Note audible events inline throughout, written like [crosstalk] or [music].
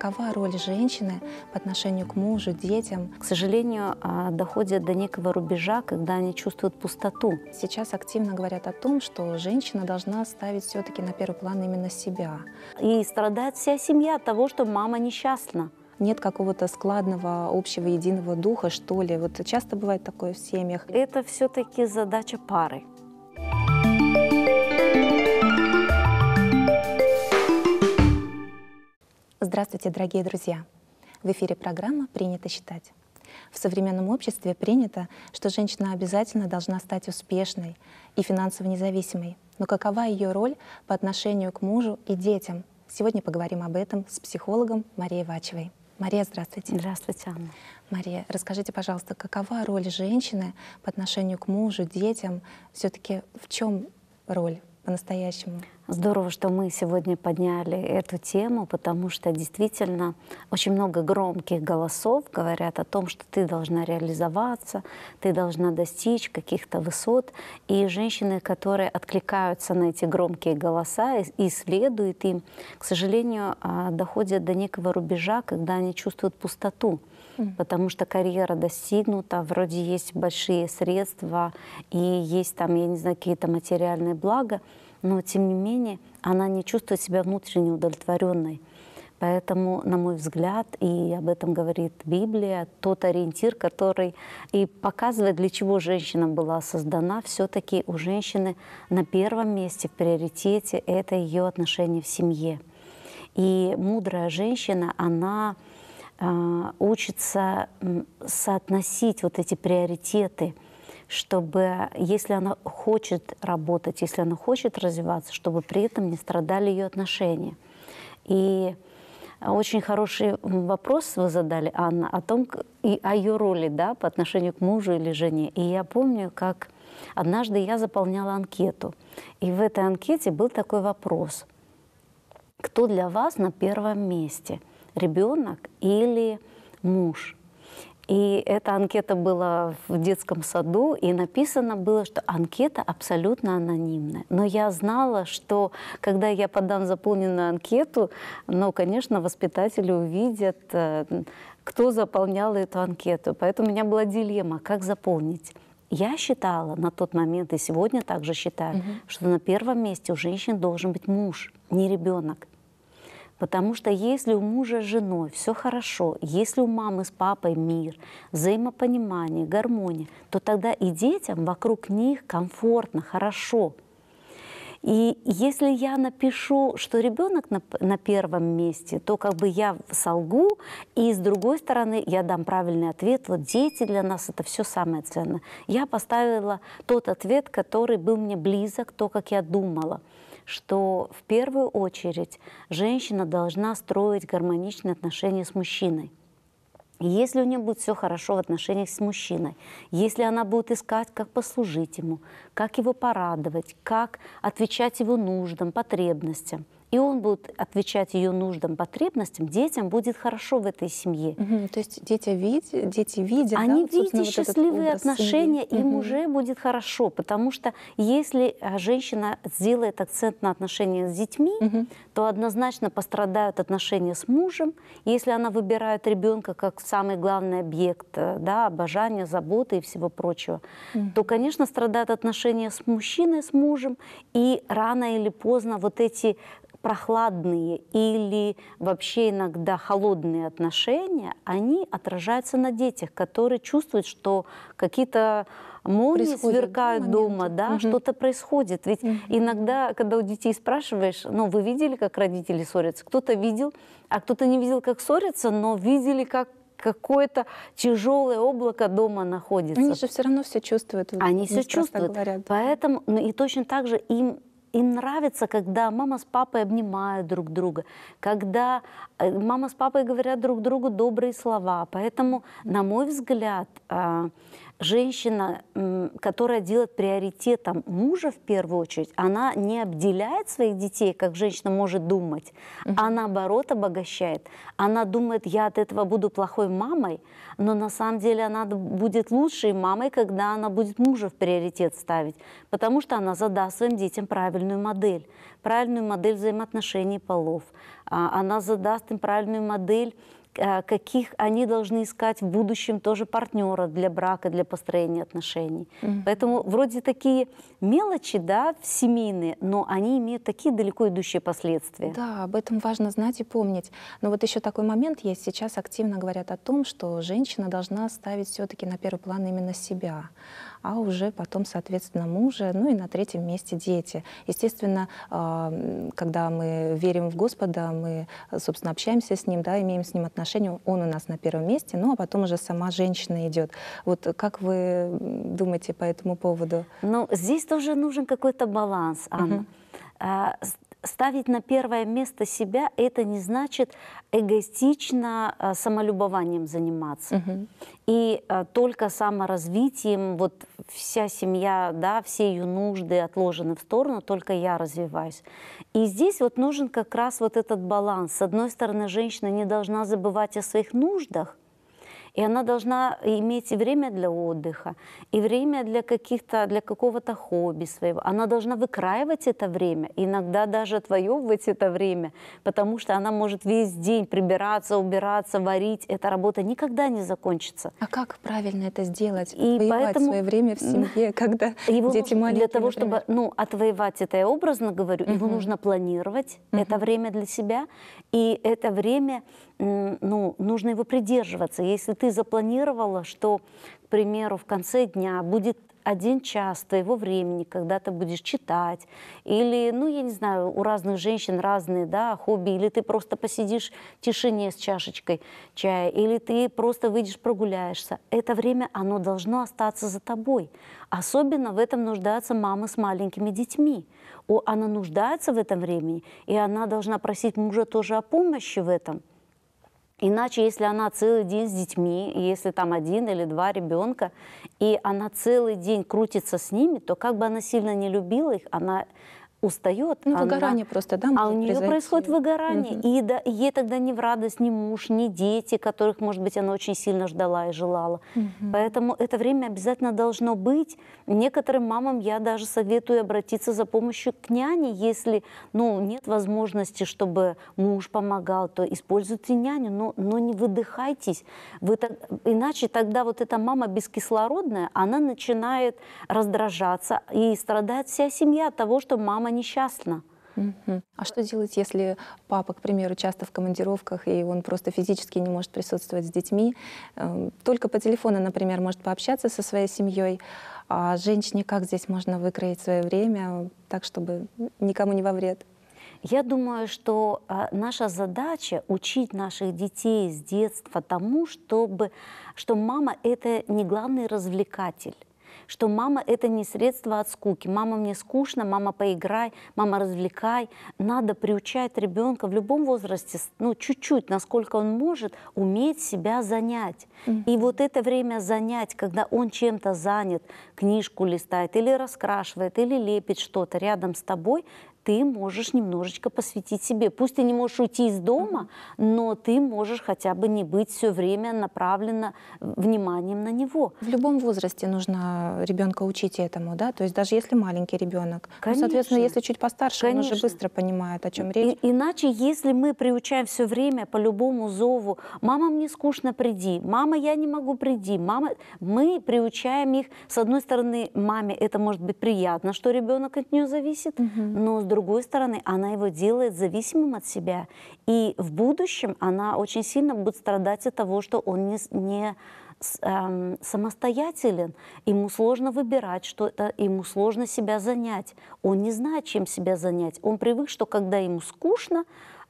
какова роль женщины по отношению к мужу, детям? К сожалению, а, доходят до некого рубежа, когда они чувствуют пустоту. Сейчас активно говорят о том, что женщина должна ставить все-таки на первый план именно себя. И страдает вся семья от того, что мама несчастна нет какого-то складного, общего, единого духа, что ли. Вот часто бывает такое в семьях. Это все-таки задача пары. Здравствуйте, дорогие друзья! В эфире программа «Принято считать». В современном обществе принято, что женщина обязательно должна стать успешной и финансово независимой. Но какова ее роль по отношению к мужу и детям? Сегодня поговорим об этом с психологом Марией Вачевой. Мария, здравствуйте. Здравствуйте, Анна. Мария, расскажите, пожалуйста, какова роль женщины по отношению к мужу, детям? Все-таки в чем роль по-настоящему. Здорово, что мы сегодня подняли эту тему, потому что действительно очень много громких голосов говорят о том, что ты должна реализоваться, ты должна достичь каких-то высот. И женщины, которые откликаются на эти громкие голоса и, и следуют им, к сожалению, а, доходят до некого рубежа, когда они чувствуют пустоту потому что карьера достигнута, вроде есть большие средства и есть там, я не знаю, какие-то материальные блага, но тем не менее она не чувствует себя внутренне удовлетворенной. Поэтому, на мой взгляд, и об этом говорит Библия, тот ориентир, который и показывает, для чего женщина была создана, все-таки у женщины на первом месте в приоритете это ее отношение в семье. И мудрая женщина, она а, учится соотносить вот эти приоритеты, чтобы, если она хочет работать, если она хочет развиваться, чтобы при этом не страдали ее отношения. И очень хороший вопрос вы задали, Анна, о том, и о ее роли да, по отношению к мужу или жене. И я помню, как однажды я заполняла анкету. И в этой анкете был такой вопрос. Кто для вас на первом месте? ребенок или муж. И эта анкета была в детском саду, и написано было, что анкета абсолютно анонимная. Но я знала, что когда я подам заполненную анкету, ну, конечно, воспитатели увидят, э, кто заполнял эту анкету. Поэтому у меня была дилемма, как заполнить. Я считала на тот момент, и сегодня также считаю, угу. что на первом месте у женщин должен быть муж, не ребенок. Потому что если у мужа с женой все хорошо, если у мамы с папой мир, взаимопонимание, гармония, то тогда и детям вокруг них комфортно, хорошо. И если я напишу, что ребенок на, на первом месте, то как бы я солгу, и с другой стороны я дам правильный ответ. Вот дети для нас это все самое ценное. Я поставила тот ответ, который был мне близок, то, как я думала что в первую очередь женщина должна строить гармоничные отношения с мужчиной. Если у нее будет все хорошо в отношениях с мужчиной, если она будет искать, как послужить ему, как его порадовать, как отвечать его нуждам, потребностям – и он будет отвечать ее нуждам, потребностям, детям будет хорошо в этой семье. Угу, то есть дети видят, дети видят, они да, видят счастливые отношения, семьи. им угу. уже будет хорошо, потому что если э, женщина сделает акцент на отношения с детьми, угу. то однозначно пострадают отношения с мужем. Если она выбирает ребенка как самый главный объект, э, да, обожания, заботы и всего прочего, угу. то, конечно, страдают отношения с мужчиной, с мужем, и рано или поздно вот эти прохладные или вообще иногда холодные отношения, они отражаются на детях, которые чувствуют, что какие-то молнии происходит, сверкают дома, да, угу. что-то происходит. Ведь угу. иногда, когда у детей спрашиваешь, ну, вы видели, как родители ссорятся? Кто-то видел, а кто-то не видел, как ссорятся, но видели, как какое-то тяжелое облако дома находится. Они же все равно все чувствуют. Они все чувствуют. Говорят. Поэтому ну, и точно так же им им нравится, когда мама с папой обнимают друг друга, когда э, мама с папой говорят друг другу добрые слова. Поэтому, на мой взгляд, а, женщина, которая делает приоритетом мужа в первую очередь, она не обделяет своих детей, как женщина может думать, угу. а наоборот обогащает. Она думает, я от этого буду плохой мамой, но на самом деле она будет лучшей мамой, когда она будет мужа в приоритет ставить, потому что она задаст своим детям правильно правильную модель, правильную модель взаимоотношений полов. А, она задаст им правильную модель а, каких они должны искать в будущем тоже партнера для брака, для построения отношений. Угу. Поэтому вроде такие мелочи, да, семейные, но они имеют такие далеко идущие последствия. Да, об этом важно знать и помнить. Но вот еще такой момент есть. Сейчас активно говорят о том, что женщина должна ставить все-таки на первый план именно себя, а уже потом, соответственно, мужа, ну и на третьем месте дети. Естественно, а, когда мы верим в Господа, мы, собственно, общаемся с Ним, да, имеем с Ним отношения, отношению он у нас на первом месте, ну а потом уже сама женщина идет. Вот как вы думаете по этому поводу? Ну, здесь тоже нужен какой-то баланс, Анна. Угу ставить на первое место себя, это не значит эгоистично э, самолюбованием заниматься. Угу. И э, только саморазвитием, вот вся семья, да, все ее нужды отложены в сторону, только я развиваюсь. И здесь вот нужен как раз вот этот баланс. С одной стороны, женщина не должна забывать о своих нуждах, и она должна иметь и время для отдыха, и время для, каких-то, для какого-то хобби своего. Она должна выкраивать это время, иногда даже отвоевывать это время, потому что она может весь день прибираться, убираться, варить. Эта работа никогда не закончится. А как правильно это сделать? И Воевать поэтому... свое время в семье, [laughs] когда его дети маленькие. Для того, например. чтобы ну, отвоевать это, я образно говорю, угу. его нужно планировать, угу. это время для себя, и это время ну, нужно его придерживаться. Если ты запланировала, что, к примеру, в конце дня будет один час твоего времени, когда ты будешь читать, или, ну, я не знаю, у разных женщин разные, да, хобби, или ты просто посидишь в тишине с чашечкой чая, или ты просто выйдешь прогуляешься. Это время, оно должно остаться за тобой. Особенно в этом нуждаются мамы с маленькими детьми. О, она нуждается в этом времени, и она должна просить мужа тоже о помощи в этом – Иначе, если она целый день с детьми, если там один или два ребенка, и она целый день крутится с ними, то как бы она сильно не любила их, она устает. Ну, она, выгорание просто, да? А у нее произойти. происходит выгорание. Угу. И да, ей тогда не в радость ни муж, ни дети, которых, может быть, она очень сильно ждала и желала. Угу. Поэтому это время обязательно должно быть. Некоторым мамам я даже советую обратиться за помощью к няне, если ну, нет возможности, чтобы муж помогал, то используйте няню, но, но не выдыхайтесь. Вы так, иначе тогда вот эта мама бескислородная, она начинает раздражаться и страдает вся семья от того, что мама она несчастна. А что делать, если папа, к примеру, часто в командировках, и он просто физически не может присутствовать с детьми? Эм, только по телефону, например, может пообщаться со своей семьей. А женщине как здесь можно выкроить свое время так, чтобы никому не во вред? Я думаю, что э, наша задача учить наших детей с детства тому, чтобы, что мама – это не главный развлекатель что мама — это не средство от скуки. Мама, мне скучно, мама, поиграй, мама, развлекай. Надо приучать ребенка в любом возрасте, ну, чуть-чуть, насколько он может, уметь себя занять. И вот это время занять, когда он чем-то занят, книжку листает или раскрашивает, или лепит что-то рядом с тобой, ты можешь немножечко посвятить себе. Пусть ты не можешь уйти из дома, но ты можешь хотя бы не быть все время направлено вниманием на него. В любом возрасте нужно ребенка учить этому, да? То есть даже если маленький ребенок, ну, Конечно. ну, соответственно, если чуть постарше, Конечно. он уже быстро понимает, о чем речь. И, иначе, если мы приучаем все время по любому зову, мама, мне скучно, приди, мама, я не могу, приди, мама, мы приучаем их, с одной стороны, маме это может быть приятно, что ребенок от нее зависит, угу. но с другой стороны, она его делает зависимым от себя. И в будущем она очень сильно будет страдать от того, что он не, не эм, самостоятелен, ему сложно выбирать что-то, ему сложно себя занять. Он не знает, чем себя занять. Он привык, что когда ему скучно,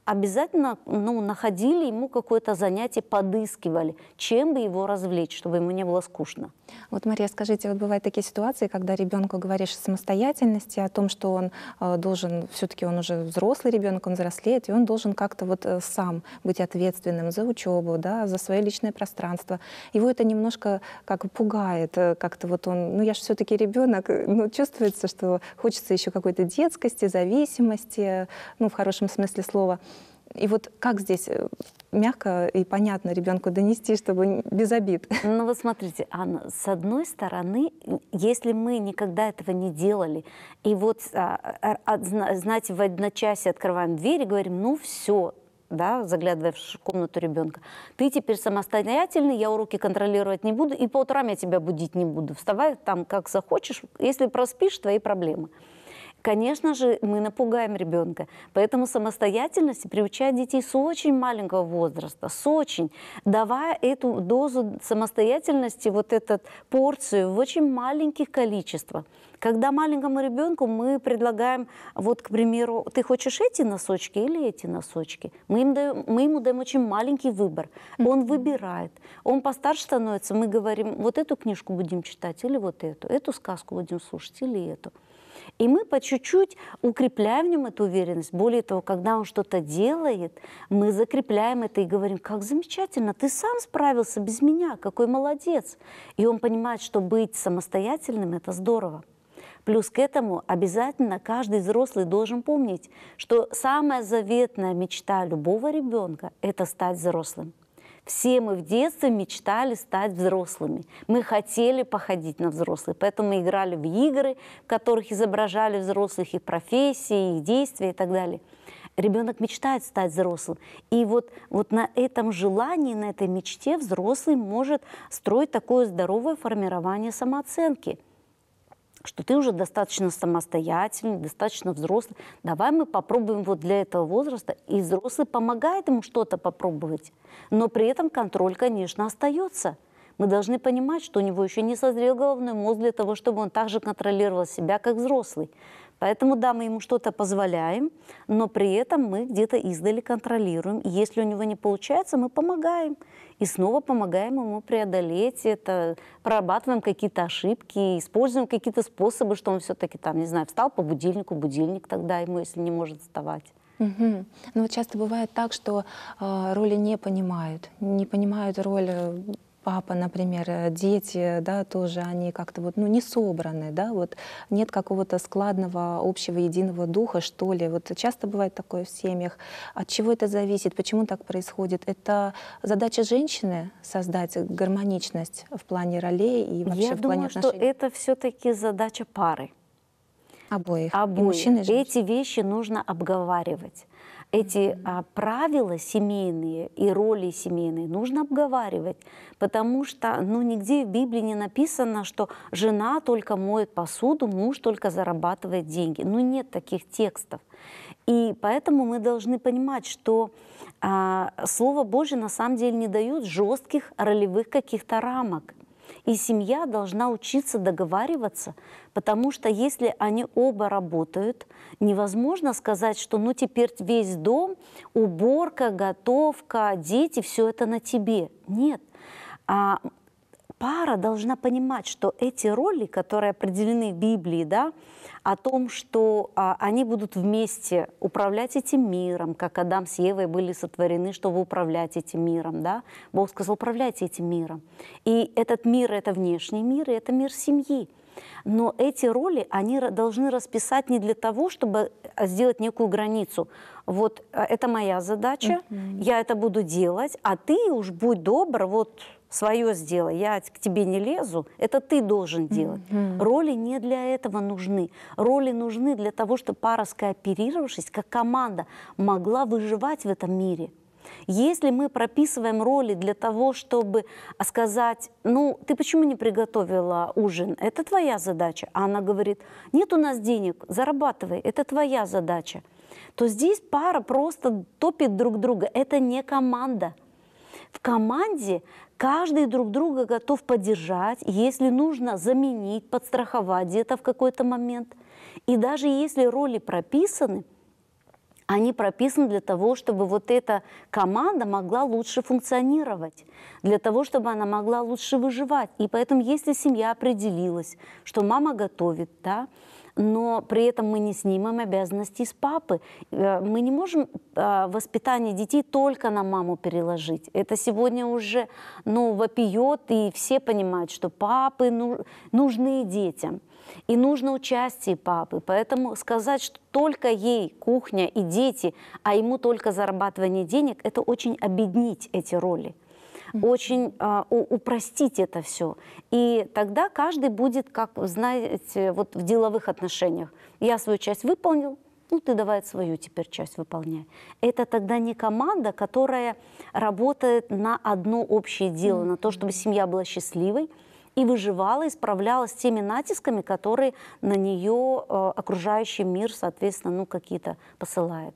обязательно ну, находили ему какое-то занятие, подыскивали, чем бы его развлечь, чтобы ему не было скучно. Вот, Мария, скажите, вот бывают такие ситуации, когда ребенку говоришь о самостоятельности, о том, что он э, должен, все-таки он уже взрослый ребенок, он взрослеет, и он должен как-то вот э, сам быть ответственным за учебу, да, за свое личное пространство. Его это немножко как пугает, э, как-то вот он, ну я же все-таки ребенок, ну чувствуется, что хочется еще какой-то детскости, зависимости, ну в хорошем смысле слова. И вот как здесь э, мягко и понятно ребенку донести, чтобы без обид? [laughs] Ну вот смотрите, Анна, с одной стороны, если мы никогда этого не делали, и вот, а, а, знаете, в одночасье открываем дверь и говорим, ну все, да, заглядывая в комнату ребенка. Ты теперь самостоятельный, я уроки контролировать не буду, и по утрам я тебя будить не буду. Вставай там как захочешь, если проспишь, твои проблемы конечно же, мы напугаем ребенка. Поэтому самостоятельности приучать детей с очень маленького возраста, с очень, давая эту дозу самостоятельности, вот эту порцию в очень маленьких количествах. Когда маленькому ребенку мы предлагаем, вот, к примеру, ты хочешь эти носочки или эти носочки, мы, им даем, мы ему даем очень маленький выбор. Он выбирает. Он постарше становится, мы говорим, вот эту книжку будем читать или вот эту, эту сказку будем слушать или эту. И мы по чуть-чуть укрепляем в нем эту уверенность. Более того, когда он что-то делает, мы закрепляем это и говорим, как замечательно, ты сам справился без меня, какой молодец. И он понимает, что быть самостоятельным – это здорово. Плюс к этому обязательно каждый взрослый должен помнить, что самая заветная мечта любого ребенка – это стать взрослым. Все мы в детстве мечтали стать взрослыми. Мы хотели походить на взрослых, поэтому мы играли в игры, в которых изображали взрослых, их профессии, их действия и так далее. Ребенок мечтает стать взрослым. И вот, вот на этом желании, на этой мечте взрослый может строить такое здоровое формирование самооценки – что ты уже достаточно самостоятельный, достаточно взрослый. Давай мы попробуем вот для этого возраста. И взрослый помогает ему что-то попробовать. Но при этом контроль, конечно, остается. Мы должны понимать, что у него еще не созрел головной мозг для того, чтобы он также контролировал себя, как взрослый. Поэтому, да, мы ему что-то позволяем, но при этом мы где-то издали контролируем. И если у него не получается, мы помогаем и снова помогаем ему преодолеть это, прорабатываем какие-то ошибки, используем какие-то способы, что он все-таки там, не знаю, встал по будильнику, будильник тогда ему, если не может вставать. Угу. Ну, Но вот часто бывает так, что э, роли не понимают, не понимают роль э, папа, например, э, дети, да, тоже они как-то вот, ну, не собраны, да, вот нет какого-то складного общего единого духа, что ли. Вот часто бывает такое в семьях. От чего это зависит? Почему так происходит? Это задача женщины создать гармоничность в плане ролей и вообще Я в плане думаю, отношений? что это все-таки задача пары. Обоих. Обоих. И мужчин, и Эти вещи нужно обговаривать эти а, правила семейные и роли семейные нужно обговаривать, потому что ну, нигде в Библии не написано, что жена только моет посуду, муж только зарабатывает деньги. Ну нет таких текстов. И поэтому мы должны понимать, что а, Слово Божье на самом деле не дает жестких ролевых каких-то рамок. И семья должна учиться договариваться, потому что если они оба работают, невозможно сказать, что ну теперь весь дом, уборка, готовка, дети, все это на тебе. Нет. А пара должна понимать, что эти роли, которые определены в Библии, да, о том, что а, они будут вместе управлять этим миром, как Адам с Евой были сотворены, чтобы управлять этим миром. Да? Бог сказал, управляйте этим миром. И этот мир — это внешний мир, и это мир семьи. Но эти роли они должны расписать не для того, чтобы а, сделать некую границу. Вот а, это моя задача, mm-hmm. я это буду делать, а ты уж будь добр, вот свое сделай, я к тебе не лезу, это ты должен делать. Mm-hmm. Роли не для этого нужны. Роли нужны для того, чтобы пара, скооперировавшись, как команда, могла выживать в этом мире. Если мы прописываем роли для того, чтобы а, сказать, ну, ты почему не приготовила ужин? Это твоя задача. А она говорит, нет у нас денег, зарабатывай, это твоя задача. То здесь пара просто топит друг друга. Это не команда. В команде каждый друг друга готов поддержать, если нужно заменить, подстраховать где-то в какой-то момент. И даже если роли прописаны, они прописаны для того, чтобы вот эта команда могла лучше функционировать, для того, чтобы она могла лучше выживать. И поэтому, если семья определилась, что мама готовит, да, но при этом мы не снимаем обязанности с папы. Э, мы не можем э, воспитание детей только на маму переложить. Это сегодня уже ну, вопиет, и все понимают, что папы ну, нужны детям. И нужно участие папы. Поэтому сказать, что только ей кухня и дети, а ему только зарабатывание денег, это очень обеднить эти роли очень а, упростить это все. И тогда каждый будет, как, знаете, вот в деловых отношениях. Я свою часть выполнил, ну ты давай свою теперь часть выполняй. Это тогда не команда, которая работает на одно общее дело, mm-hmm. на то, чтобы семья была счастливой и выживала, и справлялась с теми натисками, которые на нее э, а, окружающий мир, соответственно, ну какие-то посылает.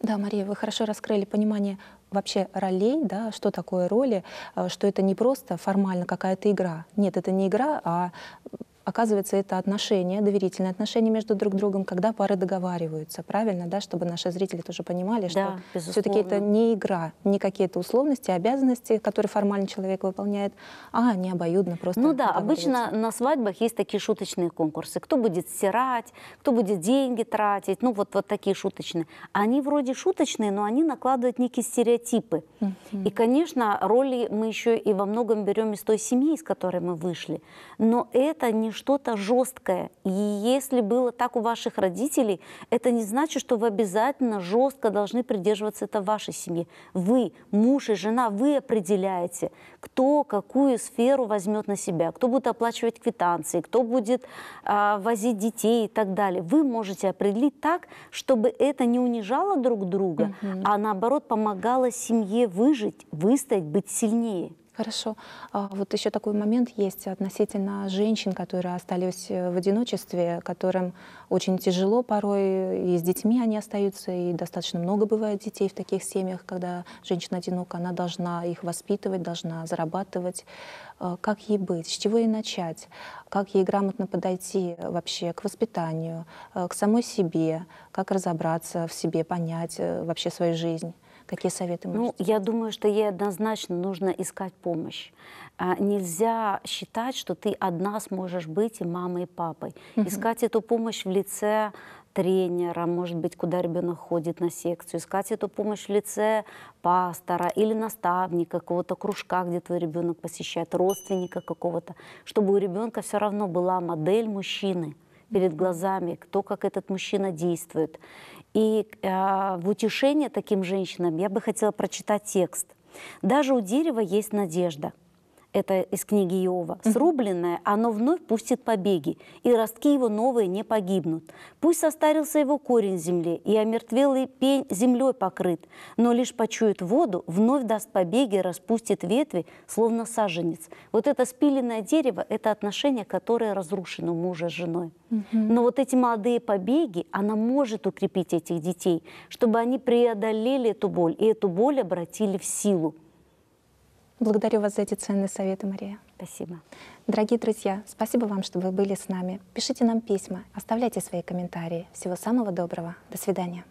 Да, Мария, вы хорошо раскрыли понимание вообще ролей, да, что такое роли, э, что это не просто формально какая-то игра. Нет, это не игра, а Оказывается, это отношения, доверительные отношения между друг другом, когда пары договариваются, правильно, да, чтобы наши зрители тоже понимали, что да, все-таки это не игра, не какие-то условности, обязанности, которые формальный человек выполняет, а не обоюдно просто. Ну да, обычно на свадьбах есть такие шуточные конкурсы. Кто будет стирать, кто будет деньги тратить, ну вот, вот такие шуточные. Они вроде шуточные, но они накладывают некие стереотипы. Mm -hmm. И, конечно, роли мы еще и во многом берем из той семьи, из которой мы вышли. Но это не что-то жесткое. И если было так у ваших родителей, это не значит, что вы обязательно жестко должны придерживаться это вашей семье. Вы, муж и жена, вы определяете, кто какую сферу возьмет на себя, кто будет оплачивать квитанции, кто будет а, возить детей и так далее. Вы можете определить так, чтобы это не унижало друг друга, угу. а наоборот помогало семье выжить, выстоять, быть сильнее. Хорошо. А вот еще такой момент есть относительно женщин, которые остались э, в одиночестве, которым очень тяжело порой, и с детьми они остаются, и достаточно много бывает детей в таких семьях, когда женщина одинока, она должна их воспитывать, должна зарабатывать. А как ей быть, с чего ей начать, как ей грамотно подойти вообще к воспитанию, э, к самой себе, как разобраться в себе, понять э, вообще свою жизнь? Какие советы ну, можете? Ну, я думаю, что ей однозначно нужно искать помощь. А, нельзя считать, что ты одна сможешь быть и мамой, и папой. Угу. Искать эту помощь в лице тренера, может быть, куда ребенок ходит на секцию, искать эту помощь в лице пастора или наставника какого-то кружка, где твой ребенок посещает, родственника какого-то, чтобы у ребенка все равно была модель мужчины перед глазами, кто как этот мужчина действует. И э, в утешение таким женщинам я бы хотела прочитать текст. «Даже у дерева есть надежда» это из книги Иова, срубленное, оно вновь пустит побеги, и ростки его новые не погибнут. Пусть состарился его корень земли, и омертвелый пень землей покрыт, но лишь почует воду, вновь даст побеги, распустит ветви, словно саженец. Вот это спиленное дерево – это отношение, которое разрушено у мужа с женой. Но вот эти молодые побеги, она может укрепить этих детей, чтобы они преодолели эту боль, и эту боль обратили в силу. Благодарю вас за эти ценные советы, Мария. Спасибо. Дорогие друзья, спасибо вам, что вы были с нами. Пишите нам письма, оставляйте свои комментарии. Всего самого доброго. До свидания.